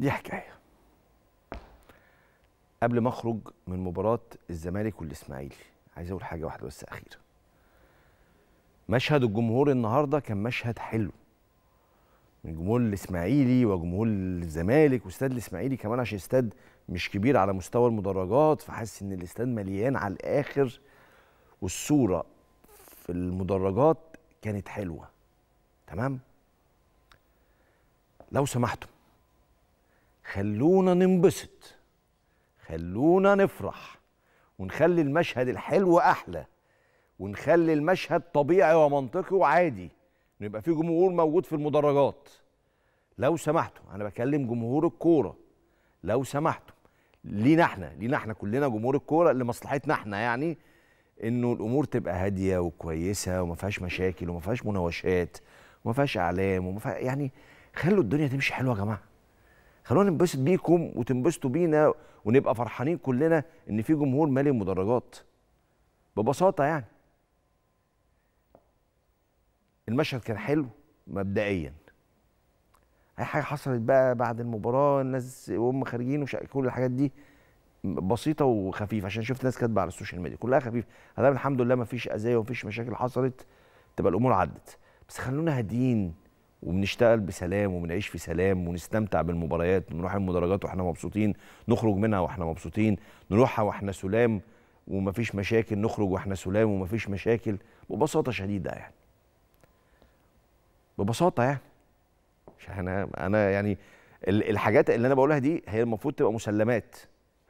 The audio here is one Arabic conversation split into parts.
دي حكايه قبل ما اخرج من مباراه الزمالك والاسماعيلي عايز اقول حاجه واحده بس اخيره مشهد الجمهور النهارده كان مشهد حلو من جمهور الاسماعيلي وجمهور الزمالك واستاد الاسماعيلي كمان عشان استاد مش كبير على مستوى المدرجات فحاسس ان الاستاد مليان على الاخر والصوره في المدرجات كانت حلوه تمام لو سمحتم خلونا ننبسط خلونا نفرح ونخلي المشهد الحلو احلى ونخلي المشهد طبيعي ومنطقي وعادي نبقى في جمهور موجود في المدرجات لو سمحتوا انا بكلم جمهور الكوره لو سمحتوا لينا احنا لينا احنا كلنا جمهور الكوره لمصلحتنا احنا يعني انه الامور تبقى هاديه وكويسه وما فيهاش مشاكل وما فيهاش مناوشات وما فيهاش اعلام وما فيها يعني خلوا الدنيا تمشي حلوه يا جماعه خلونا ننبسط بيكم وتنبسطوا بينا ونبقى فرحانين كلنا ان في جمهور مالي المدرجات ببساطه يعني المشهد كان حلو مبدئيا اي حاجه حصلت بقى بعد المباراه الناس وهم خارجين وش... كل الحاجات دي بسيطه وخفيفه عشان شفت ناس كاتبه على السوشيال ميديا كلها خفيفه هذا الحمد لله ما فيش اذيه وما فيش مشاكل حصلت تبقى الامور عدت بس خلونا هاديين وبنشتغل بسلام وبنعيش في سلام ونستمتع بالمباريات نروح المدرجات واحنا مبسوطين نخرج منها واحنا مبسوطين نروحها واحنا سلام ومفيش مشاكل نخرج واحنا سلام ومفيش مشاكل ببساطه شديده يعني ببساطه يعني انا انا يعني الحاجات اللي انا بقولها دي هي المفروض تبقى مسلمات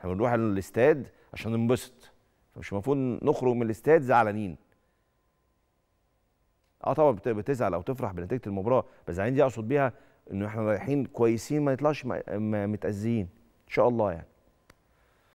احنا بنروح الاستاد عشان ننبسط مش المفروض نخرج من الاستاد زعلانين اه طبعا بتزعل او تفرح بنتيجه المباراه بس عندي دي اقصد بيها انه احنا رايحين كويسين ما نطلعش متاذيين ان شاء الله يعني